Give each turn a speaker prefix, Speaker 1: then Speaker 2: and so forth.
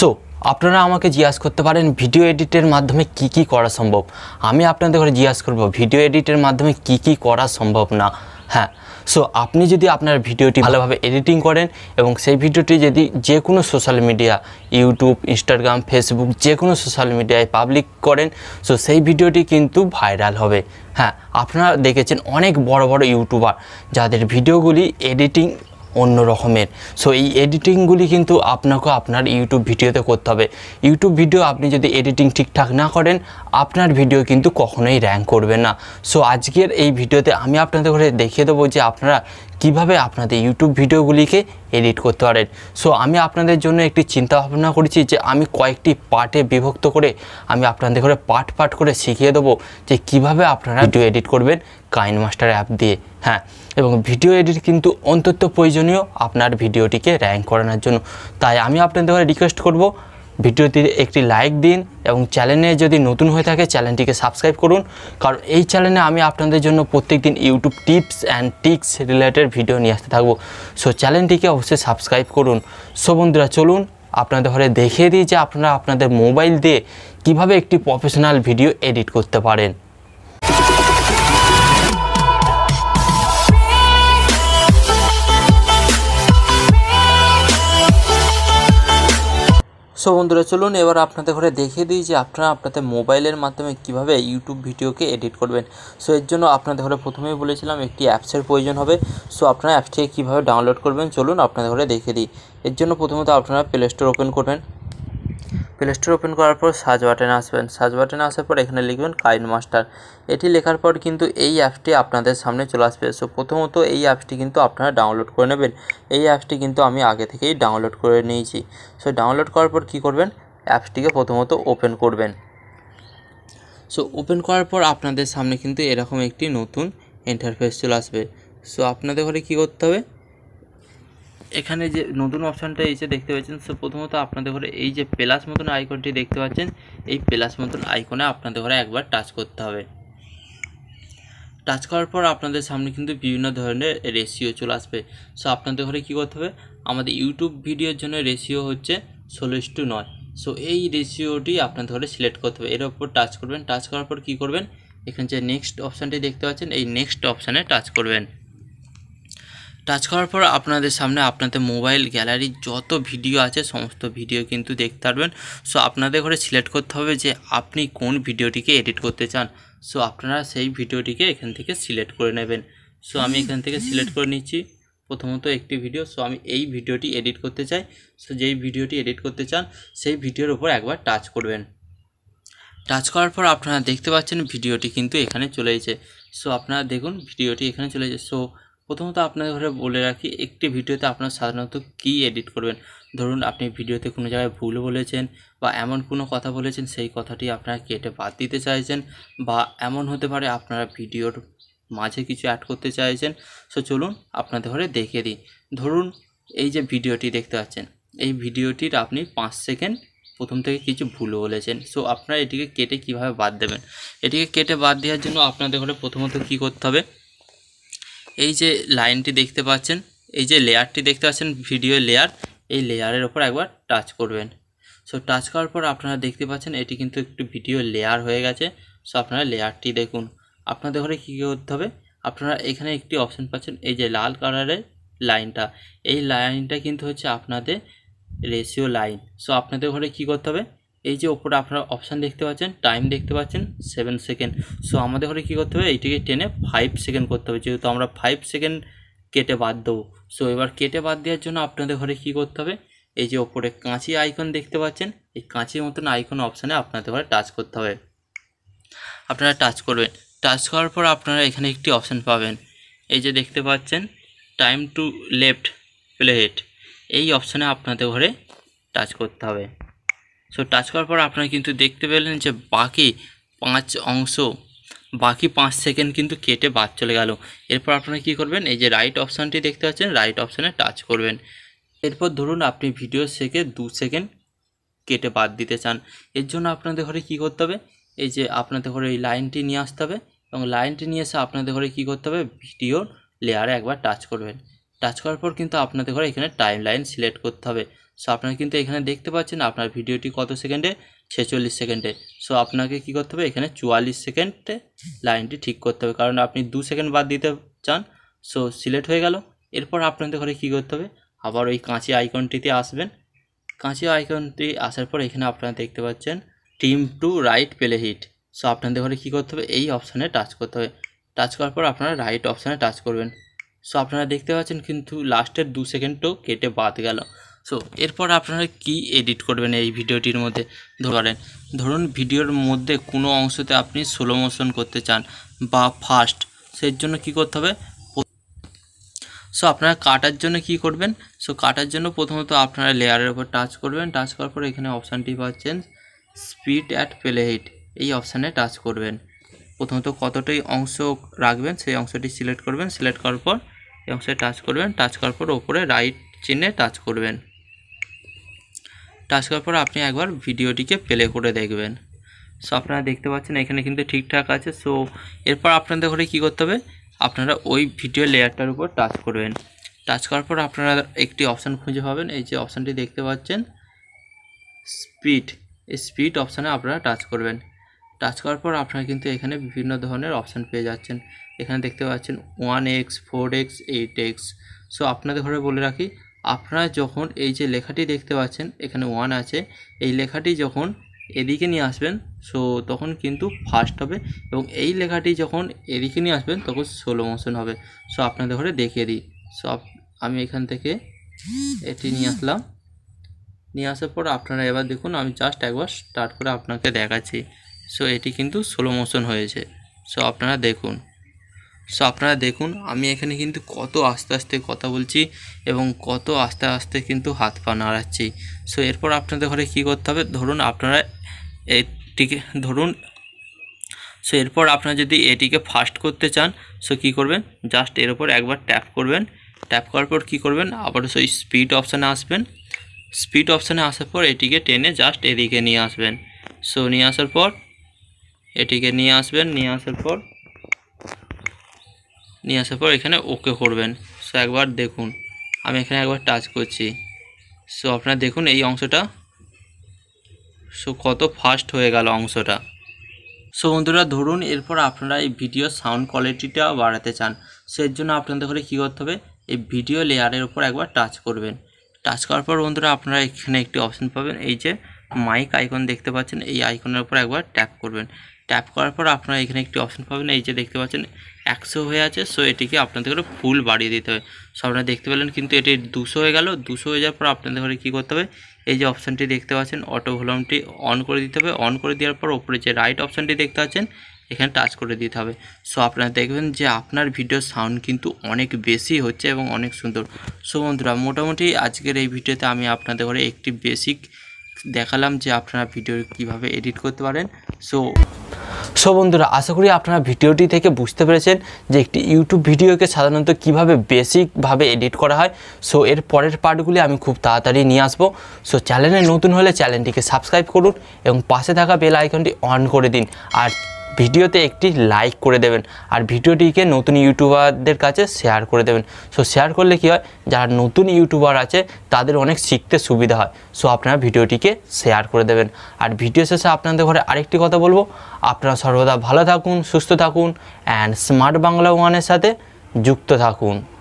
Speaker 1: so আপনারা আমাকে জিজ্ঞাসা করতে পারেন ভিডিও এডিটের মাধ্যমে কি কি করা সম্ভব আমি আপনাদের ঘরে জিজ্ঞাসা করব ভিডিও এডিটের মাধ্যমে কি কি করা সম্ভব না হ্যাঁ সো আপনি যদি আপনার ভিডিওটি ভালোভাবে এডিটিং করেন এবং সেই ভিডিওটি যদি যে কোনো social media YouTube Instagram Facebook যে কোনো সোশ্যাল মিডিয়ায় পাবলিক করেন সো সেই ভিডিওটি কিন্তু ভাইরাল হবে হ্যাঁ আপনারা দেখেছেন অনেক বড় বড় ইউটিউবার যাদের ভিডিওগুলি এডিটিং অন্য রকমের সো এই এডিটিংগুলি কিন্তু আপনাকে আপনার ইউটিউব ভিডিওতে করতে হবে ইউটিউব ভিডিও আপনি যদি এডিটিং ঠিকঠাক না করেন আপনার ভিডিও কিন্তু কখনোই র্যাঙ্ক করবে না সো আজকের এই ভিডিওতে আমি আপনাদের ঘরে দেখিয়ে দেবো যে আপনারা কিভাবে আপনাদের ইউটিউব ভিডিওগুলিকে এডিট করতে পারেন সো আমি আপনাদের জন্য একটি চিন্তা ভাবনা করেছি যে আমি কয়েকটি পার্টে বিভক্ত করে আমি আপনাদের ঘরে পার্ট পাঠ করে শিখিয়ে দেবো যে কিভাবে আপনারা ভিডিও এডিট করবেন কাইন মাস্টার অ্যাপ দিয়ে হ্যাঁ এবং ভিডিও এডিট কিন্তু অন্তত প্রয়োজনীয় আপনার ভিডিওটিকে র্যাঙ্ক করানোর জন্য তাই আমি আপনাদের রিকোয়েস্ট করব ভিডিওটি একটি লাইক দিন এবং চ্যানেলে যদি নতুন হয়ে থাকে চ্যানেলটিকে সাবস্ক্রাইব করুন কারণ এই চ্যানেলে আমি আপনাদের জন্য প্রত্যেক দিন YouTube tips and tricks related video নিয়ে আসতে থাকবো সো চ্যানেলটিকে অবশ্যই সাবস্ক্রাইব করুন সো বন্ধুরা চলুন আপনাদের ঘরে দেখিয়ে দিই যে আপনারা আপনাদের মোবাইল দিয়ে কিভাবে একটি প্রফেশনাল ভিডিও এডিট করতে পারেন সো বন্ধুরা চলুন এবার আপনাদের ঘরে দেখিয়ে দিই যে আপনারা আপনাদের মোবাইলের মাধ্যমে কিভাবে ইউটিউব ভিডিওকে এডিট করবেন সো এর জন্য আপনাদের ঘরে প্রথমেই বলেছিলাম একটি অ্যাপসের প্রয়োজন হবে সো আপনারা অ্যাপসটিকে কীভাবে ডাউনলোড করবেন চলুন আপনাদের ঘরে দেখিয়ে দিই এর জন্য প্রথমত আপনারা প্লে স্টোর ওপেন করবেন প্লে স্টোর ওপেন করার পর সার্চ বাটনে আসবেন সার্চ বাটনে আসার পর এখানে লিখবেন কাইন মাস্টার এটি লেখার পর কিন্তু এই অ্যাপটি আপনাদের সামনে চলে আসবে সো প্রথমত এই অ্যাপটি কিন্তু আপনারা ডাউনলোড করে নেবেন এই অ্যাপটি কিন্তু আমি আগে থেকেই ডাউনলোড করে নিয়েছি সো ডাউনলোড করার পর কি করবেন অ্যাপসটিকে প্রথমত ওপেন করবেন সো ওপেন করার পর আপনাদের সামনে কিন্তু এরকম একটি নতুন ইন্টারফেস চলে আসবে সো আপনাদের ঘরে কী করতে হবে এখানে যে নতুন অপশানটা এসে দেখতে পাচ্ছেন সো প্রথমত আপনাদের ঘরে এই যে প্লাস মতন আইকনটি দেখতে পাচ্ছেন এই প্লাস মতন আইকনে আপনাদের ঘরে একবার টাচ করতে হবে টাচ করার পর আপনাদের সামনে কিন্তু বিভিন্ন ধরনের রেশিও চলে আসবে সো আপনাদের ঘরে কী করতে হবে আমাদের ইউটিউব ভিডিওর জন্য রেশিও হচ্ছে ষোলো টু নয় সো এই রেশিওটি আপনাদের ঘরে সিলেক্ট করতে হবে এর ওপর টাচ করবেন টাচ করার পর কী করবেন এখানে যে নেক্সট অপশানটি দেখতে পাচ্ছেন এই নেক্সট অপশানে টাচ করবেন টাচ করার পর আপনাদের সামনে আপনাদের মোবাইল গ্যালারির যত ভিডিও আছে সমস্ত ভিডিও কিন্তু দেখতে পারবেন সো আপনাদের ঘরে সিলেক্ট করতে হবে যে আপনি কোন ভিডিওটিকে এডিট করতে চান সো আপনারা সেই ভিডিওটিকে এখান থেকে সিলেক্ট করে নেবেন সো আমি এখান থেকে সিলেক্ট করে নিচ্ছি প্রথমত একটি ভিডিও সো আমি এই ভিডিওটি এডিট করতে চাই সো যেই ভিডিওটি এডিট করতে চান সেই ভিডিওর উপর একবার টাচ করবেন টাচ করার পর আপনারা দেখতে পাচ্ছেন ভিডিওটি কিন্তু এখানে চলে সো আপনারা দেখুন ভিডিওটি এখানে চলে সো প্রথমত আপনাদের ঘরে বলে রাখি একটি ভিডিওতে আপনার সাধারণত কি এডিট করবেন ধরুন আপনি ভিডিওতে কোনো জায়গায় ভুল বলেছেন বা এমন কোনো কথা বলেছেন সেই কথাটি আপনারা কেটে বাদ দিতে চাইছেন বা এমন হতে পারে আপনারা ভিডিওর মাঝে কিছু অ্যাড করতে চাইছেন সো চলুন আপনাদের ঘরে দেখে দিই ধরুন এই যে ভিডিওটি দেখতে পাচ্ছেন এই ভিডিওটির আপনি পাঁচ সেকেন্ড প্রথম থেকে কিছু ভুল বলেছেন সো আপনারা এটিকে কেটে কিভাবে বাদ দেবেন এটিকে কেটে বাদ দেওয়ার জন্য আপনাদের ঘরে প্রথমত কি করতে হবে এই যে লাইনটি দেখতে পাচ্ছেন এই যে লেয়ারটি দেখতে পাচ্ছেন ভিডিও লেয়ার এই লেয়ারের ওপর একবার টাচ করবেন সো টাচ করার পর আপনারা দেখতে পাচ্ছেন এটি কিন্তু একটু ভিডিও লেয়ার হয়ে গেছে সো আপনারা লেয়ারটি দেখুন আপনাদের ঘরে কী করতে হবে আপনারা এখানে একটি অপশন পাচ্ছেন এই যে লাল কালারের লাইনটা এই লাইনটা কিন্তু হচ্ছে আপনাদের রেশিও লাইন সো আপনাদের ঘরে কি করতে হবে এই যে ওপরে আপনারা অপশান দেখতে পাচ্ছেন টাইম দেখতে পাচ্ছেন সেভেন সেকেন্ড সো আমাদের ঘরে কী করতে হবে এইটিকে টেনে ফাইভ সেকেন্ড করতে হবে যেহেতু আমরা ফাইভ সেকেন্ড কেটে বাদ দেবো সো এবার কেটে বাদ দেওয়ার জন্য আপনাদের ঘরে কী করতে হবে এই যে ওপরে কাঁচি আইকন দেখতে পাচ্ছেন এই কাঁচির মতন আইকন অপশানে আপনাদের ঘরে টাচ করতে হবে আপনারা টাচ করবেন টাচ করার পর আপনারা এখানে একটি অপশান পাবেন এই যে দেখতে পাচ্ছেন টাইম টু লেফট প্লে এই অপশানে আপনাদের ঘরে টাচ করতে হবে সো টাচ করার পর আপনারা কিন্তু দেখতে পেলেন যে বাকি পাঁচ অংশ বাকি পাঁচ সেকেন্ড কিন্তু কেটে বাদ চলে গেল এরপর আপনারা কি করবেন এই যে রাইট অপশানটি দেখতে পাচ্ছেন রাইট অপশানে টাচ করবেন এরপর ধরুন আপনি ভিডিও থেকে দু সেকেন্ড কেটে বাদ দিতে চান এর জন্য আপনাদের ঘরে কি করতে হবে এই যে আপনাদের ঘরে এই লাইনটি নিয়ে আসতে হবে এবং লাইনটি নিয়ে এসে আপনাদের ঘরে কি করতে হবে ভিডিওর লেয়ারে একবার টাচ করবেন টাচ করার পর কিন্তু আপনাদের ঘরে এখানে টাইম লাইন সিলেক্ট করতে হবে সো আপনারা কিন্তু এখানে দেখতে পাচ্ছেন আপনার ভিডিওটি কত সেকেন্ডে ছেচল্লিশ সেকেন্ডে সো আপনাকে কি করতে হবে এখানে চুয়াল্লিশ সেকেন্ডে লাইনটি ঠিক করতে হবে কারণ আপনি দু সেকেন্ড বাদ দিতে চান সো সিলেক্ট হয়ে গেল এরপর আপনাদের ঘরে কী করতে হবে আবার ওই কাঁচি আইকনটিতে আসবেন কাঁচি আইকনটি আসার পর এখানে আপনারা দেখতে পাচ্ছেন টিম টু রাইট পেলে হিট সো আপনাদের ঘরে কী করতে হবে এই অপশানে টাচ করতে হবে টাচ করার পর আপনারা রাইট অপশানে টাচ করবেন সো আপনারা দেখতে পাচ্ছেন কিন্তু লাস্টের দু সেকেন্ডও কেটে বাদ গেল সো এরপর আপনারা কি এডিট করবেন এই ভিডিওটির মধ্যে ধরেন ধরুন ভিডিওর মধ্যে কোনো অংশতে আপনি স্লো মোশন করতে চান বা ফাস্ট সেই জন্য কি করতে হবে সো আপনারা কাটার জন্য কি করবেন সো কাটার জন্য প্রথমত আপনারা লেয়ারের উপর টাচ করবেন টাচ করার পর এখানে অপশানটি পাচ্ছেন স্পিড অ্যাট প্লে হিট এই অপশানে টাচ করবেন প্রথমত কতটাই অংশ রাখবেন সেই অংশটি সিলেক্ট করবেন সিলেক্ট করার পর এই অংশে টাচ করবেন টাচ করার পর ওপরে রাইট চিহ্নে টাচ করবেন টাচ করার পর আপনি একবার ভিডিওটিকে প্লে করে দেখবেন সো আপনারা দেখতে পাচ্ছেন এখানে কিন্তু ঠিকঠাক আছে সো এরপর আপনাদের ঘরে কি করতে হবে আপনারা ওই ভিডিও লেয়ারটার উপর টাচ করবেন টাচ করার পর আপনারা একটি অপশান খুঁজে পাবেন এই যে অপশানটি দেখতে পাচ্ছেন স্পিড এই স্পিড অপশানে আপনারা টাচ করবেন টাচ করার পর আপনারা কিন্তু এখানে বিভিন্ন ধরনের অপশান পেয়ে যাচ্ছেন এখানে দেখতে পাচ্ছেন one X four X eight X so আপনাদের ঘরে বলে রাখি আপনারা যখন এই যে লেখাটি দেখতে পাচ্ছেন এখানে ওয়ান আছে এই লেখাটি যখন এদিকে নিয়ে আসবেন সো তখন কিন্তু ফার্স্ট হবে এবং এই লেখাটি যখন এদিকে নিয়ে আসবেন তখন ষোলো মোশন হবে সো আপনাদের ঘরে দেখিয়ে দিই সো আমি এখান থেকে এটি নিয়ে আসলাম নিয়ে আসার পর আপনারা এবার দেখুন আমি জাস্ট একবার স্টার্ট করে আপনাকে দেখাচ্ছি সো এটি কিন্তু সোলো মোশন হয়েছে সো আপনারা দেখুন সো আপনারা দেখুন আমি এখানে কিন্তু কত আস্তে আস্তে কথা বলছি এবং কত আস্তে আস্তে কিন্তু হাত পা নাড়াচ্ছি সো এরপর আপনাদের ঘরে কি করতে হবে ধরুন আপনারা এটিকে ধরুন সো এরপর আপনারা যদি এটিকে ফাস্ট করতে চান সো কি করবেন জাস্ট এর উপর একবার ট্যাপ করবেন ট্যাপ করার পর কী করবেন আবার সেই স্পিড অপশানে আসবেন স্পিড অপশানে আসার পর এটিকে টেনে জাস্ট এদিকে নিয়ে আসবেন সো নিয়ে আসার পর এটিকে নিয়ে আসবেন নিয়ে আসার পর নিয়ে আসার পর এখানে ওকে করবেন সো একবার দেখুন আমি এখানে একবার টাচ করছি সো আপনারা দেখুন এই অংশটা সো কত ফাস্ট হয়ে গেল অংশটা সো বন্ধুরা ধরুন এরপর আপনারা এই ভিডিও সাউন্ড কোয়ালিটিটা বাড়াতে চান সের জন্য আপনাদের ঘরে কী করতে হবে এই ভিডিও লেয়ারের উপর একবার টাচ করবেন টাচ করার পর বন্ধুরা আপনারা এখানে একটি অপশন পাবেন এই যে মাইক আইকন দেখতে পাচ্ছেন এই আইকনের উপর একবার ট্যাপ করবেন ট্যাপ করার পর আপনারা এখানে একটি অপশন পাবেন এই যে দেখতে পাচ্ছেন একশো হয়ে আছে সো এটিকে আপনাদের ফুল বাড়িয়ে দিতে হবে সো আপনারা দেখতে পেলেন কিন্তু এটি দুশো হয়ে গেল দুশো হয়ে যাওয়ার পর আপনাদের ঘরে কী করতে হবে এই যে অপশানটি দেখতে পাচ্ছেন অটো ভলিউমটি অন করে দিতে হবে অন করে দেওয়ার পর ওপরে যে রাইট অপশানটি দেখতে পাচ্ছেন এখানে টাচ করে দিতে হবে সো আপনারা দেখবেন যে আপনার ভিডিও সাউন্ড কিন্তু অনেক বেশি হচ্ছে এবং অনেক সুন্দর সো বন্ধুরা মোটামুটি আজকের এই ভিডিওতে আমি আপনাদের ঘরে একটি বেসিক দেখালাম যে আপনারা ভিডিও কিভাবে এডিট করতে পারেন সো সো বন্ধুরা আশা করি আপনারা ভিডিওটি থেকে বুঝতে পেরেছেন যে একটি ইউটিউব ভিডিওকে সাধারণত কিভাবে বেসিকভাবে এডিট করা হয় সো এর পরের পার্টগুলি আমি খুব তাড়াতাড়ি নিয়ে আসবো সো চ্যানেলে নতুন হলে চ্যানেলটিকে সাবস্ক্রাইব করুন এবং পাশে থাকা বেল আইকনটি অন করে দিন আর ভিডিওতে একটি লাইক করে দেবেন আর ভিডিওটিকে নতুন ইউটিউবারদের কাছে শেয়ার করে দেবেন সো শেয়ার করলে কি হয় যারা নতুন ইউটিউবার আছে তাদের অনেক শিখতে সুবিধা হয় সো আপনারা ভিডিওটিকে শেয়ার করে দেবেন আর ভিডিও শেষে আপনাদের ঘরে আরেকটি কথা বলবো আপনারা সর্বদা ভালো থাকুন সুস্থ থাকুন অ্যান্ড স্মার্ট বাংলা ওয়ানের সাথে যুক্ত থাকুন